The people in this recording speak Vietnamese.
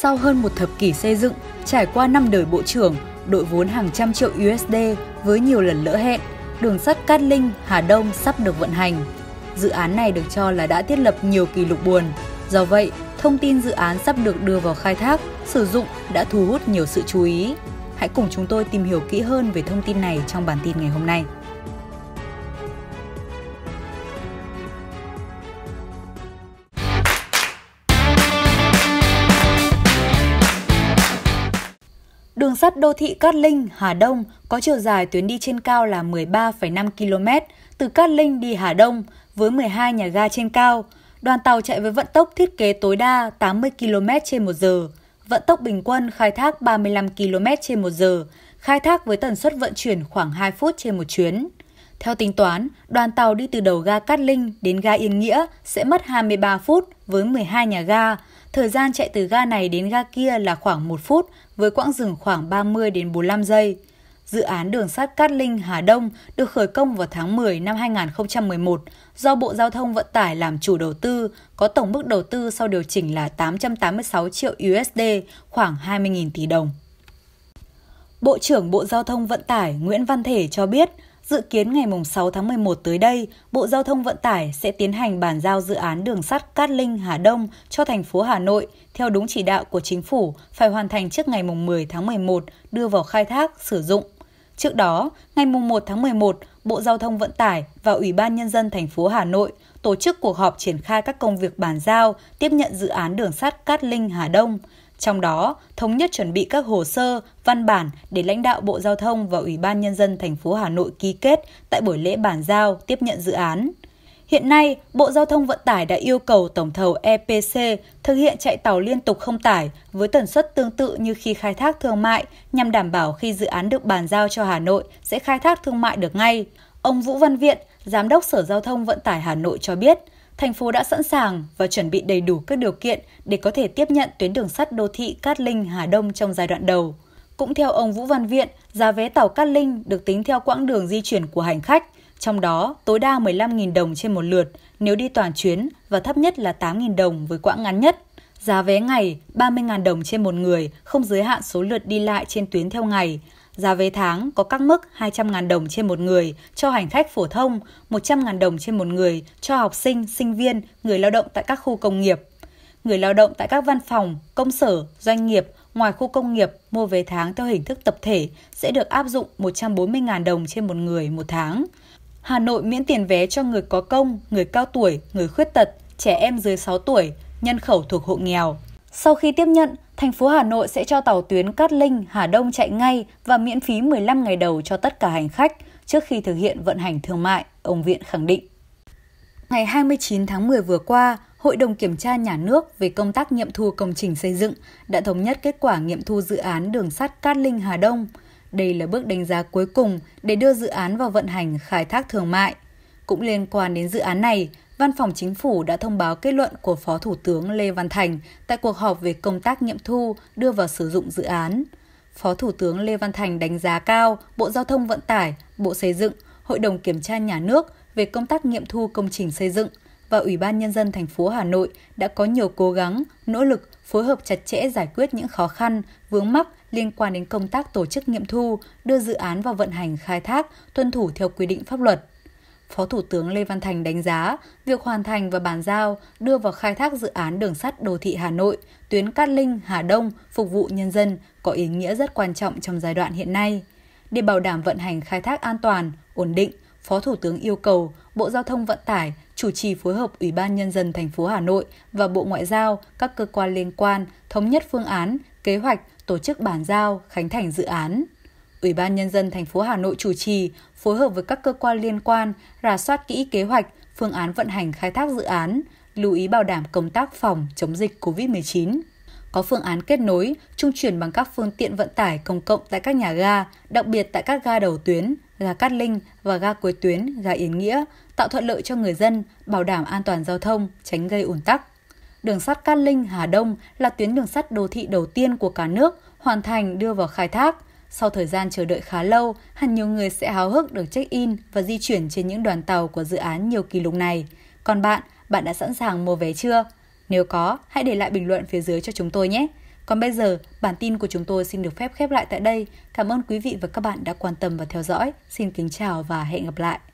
Sau hơn một thập kỷ xây dựng, trải qua năm đời bộ trưởng, đội vốn hàng trăm triệu USD với nhiều lần lỡ hẹn, đường sắt Cát Linh – Hà Đông sắp được vận hành. Dự án này được cho là đã thiết lập nhiều kỷ lục buồn. Do vậy, thông tin dự án sắp được đưa vào khai thác, sử dụng đã thu hút nhiều sự chú ý. Hãy cùng chúng tôi tìm hiểu kỹ hơn về thông tin này trong bản tin ngày hôm nay. sắt đô thị Cát Linh, Hà Đông có chiều dài tuyến đi trên cao là 13,5 km từ Cát Linh đi Hà Đông với 12 nhà ga trên cao. Đoàn tàu chạy với vận tốc thiết kế tối đa 80 km trên một giờ, vận tốc bình quân khai thác 35 km trên một giờ, khai thác với tần suất vận chuyển khoảng 2 phút trên một chuyến. Theo tính toán, đoàn tàu đi từ đầu ga Cát Linh đến ga Yên Nghĩa sẽ mất 23 phút với 12 nhà ga, Thời gian chạy từ ga này đến ga kia là khoảng 1 phút, với quãng dừng khoảng 30 đến 45 giây. Dự án đường sắt Cát Linh Hà Đông được khởi công vào tháng 10 năm 2011 do Bộ Giao thông Vận tải làm chủ đầu tư, có tổng mức đầu tư sau điều chỉnh là 886 triệu USD, khoảng 20.000 tỷ đồng. Bộ trưởng Bộ Giao thông Vận tải Nguyễn Văn Thể cho biết, Dự kiến ngày 6 tháng 11 tới đây, Bộ Giao thông Vận tải sẽ tiến hành bàn giao dự án đường sắt Cát Linh – Hà Đông cho thành phố Hà Nội theo đúng chỉ đạo của chính phủ phải hoàn thành trước ngày 10 tháng 11 đưa vào khai thác, sử dụng. Trước đó, ngày 1 tháng 11, Bộ Giao thông Vận tải và Ủy ban Nhân dân thành phố Hà Nội tổ chức cuộc họp triển khai các công việc bàn giao, tiếp nhận dự án đường sắt Cát Linh – Hà Đông – trong đó, thống nhất chuẩn bị các hồ sơ, văn bản để lãnh đạo Bộ Giao thông và Ủy ban Nhân dân thành phố Hà Nội ký kết tại buổi lễ bàn giao tiếp nhận dự án. Hiện nay, Bộ Giao thông Vận tải đã yêu cầu tổng thầu EPC thực hiện chạy tàu liên tục không tải với tần suất tương tự như khi khai thác thương mại nhằm đảm bảo khi dự án được bàn giao cho Hà Nội sẽ khai thác thương mại được ngay. Ông Vũ Văn Viện, Giám đốc Sở Giao thông Vận tải Hà Nội cho biết – thành phố đã sẵn sàng và chuẩn bị đầy đủ các điều kiện để có thể tiếp nhận tuyến đường sắt đô thị Cát Linh Hà Đông trong giai đoạn đầu. Cũng theo ông Vũ Văn Viện, giá vé tàu Cát Linh được tính theo quãng đường di chuyển của hành khách, trong đó tối đa 15.000 đồng trên một lượt nếu đi toàn chuyến và thấp nhất là 8.000 đồng với quãng ngắn nhất. Giá vé ngày 30.000 đồng trên một người, không giới hạn số lượt đi lại trên tuyến theo ngày, Giá vé tháng có các mức 200.000 đồng trên một người cho hành khách phổ thông, 100.000 đồng trên một người cho học sinh, sinh viên, người lao động tại các khu công nghiệp. Người lao động tại các văn phòng, công sở, doanh nghiệp ngoài khu công nghiệp mua vé tháng theo hình thức tập thể sẽ được áp dụng 140.000 đồng trên một người một tháng. Hà Nội miễn tiền vé cho người có công, người cao tuổi, người khuyết tật, trẻ em dưới 6 tuổi, nhân khẩu thuộc hộ nghèo. Sau khi tiếp nhận, thành phố Hà Nội sẽ cho tàu tuyến Cát Linh, Hà Đông chạy ngay và miễn phí 15 ngày đầu cho tất cả hành khách trước khi thực hiện vận hành thương mại, ông Viện khẳng định. Ngày 29 tháng 10 vừa qua, Hội đồng Kiểm tra Nhà nước về công tác nghiệm thu công trình xây dựng đã thống nhất kết quả nghiệm thu dự án đường sắt Cát Linh Hà Đông. Đây là bước đánh giá cuối cùng để đưa dự án vào vận hành khai thác thương mại. Cũng liên quan đến dự án này, Văn phòng Chính phủ đã thông báo kết luận của Phó Thủ tướng Lê Văn Thành tại cuộc họp về công tác nghiệm thu đưa vào sử dụng dự án. Phó Thủ tướng Lê Văn Thành đánh giá cao Bộ Giao thông Vận tải, Bộ Xây dựng, Hội đồng Kiểm tra Nhà nước về công tác nghiệm thu công trình xây dựng và Ủy ban Nhân dân thành phố Hà Nội đã có nhiều cố gắng, nỗ lực phối hợp chặt chẽ giải quyết những khó khăn, vướng mắc liên quan đến công tác tổ chức nghiệm thu, đưa dự án vào vận hành khai thác, tuân thủ theo quy định pháp luật. Phó Thủ tướng Lê Văn Thành đánh giá, việc hoàn thành và bàn giao đưa vào khai thác dự án đường sắt đô thị Hà Nội, tuyến Cát Linh, Hà Đông phục vụ nhân dân có ý nghĩa rất quan trọng trong giai đoạn hiện nay. Để bảo đảm vận hành khai thác an toàn, ổn định, Phó Thủ tướng yêu cầu Bộ Giao thông Vận tải chủ trì phối hợp Ủy ban nhân dân thành phố Hà Nội và Bộ Ngoại giao, các cơ quan liên quan thống nhất phương án, kế hoạch tổ chức bàn giao khánh thành dự án. Ủy ban Nhân dân thành phố Hà Nội chủ trì, phối hợp với các cơ quan liên quan, rà soát kỹ kế hoạch, phương án vận hành khai thác dự án, lưu ý bảo đảm công tác phòng, chống dịch COVID-19. Có phương án kết nối, trung chuyển bằng các phương tiện vận tải công cộng tại các nhà ga, đặc biệt tại các ga đầu tuyến, ga Cát Linh và ga cuối tuyến, ga Yến Nghĩa, tạo thuận lợi cho người dân, bảo đảm an toàn giao thông, tránh gây ủn tắc. Đường sắt Cát Linh Hà Đông là tuyến đường sắt đô thị đầu tiên của cả nước hoàn thành đưa vào khai thác, sau thời gian chờ đợi khá lâu, hẳn nhiều người sẽ háo hức được check-in và di chuyển trên những đoàn tàu của dự án nhiều kỷ lục này. Còn bạn, bạn đã sẵn sàng mua vé chưa? Nếu có, hãy để lại bình luận phía dưới cho chúng tôi nhé. Còn bây giờ, bản tin của chúng tôi xin được phép khép lại tại đây. Cảm ơn quý vị và các bạn đã quan tâm và theo dõi. Xin kính chào và hẹn gặp lại.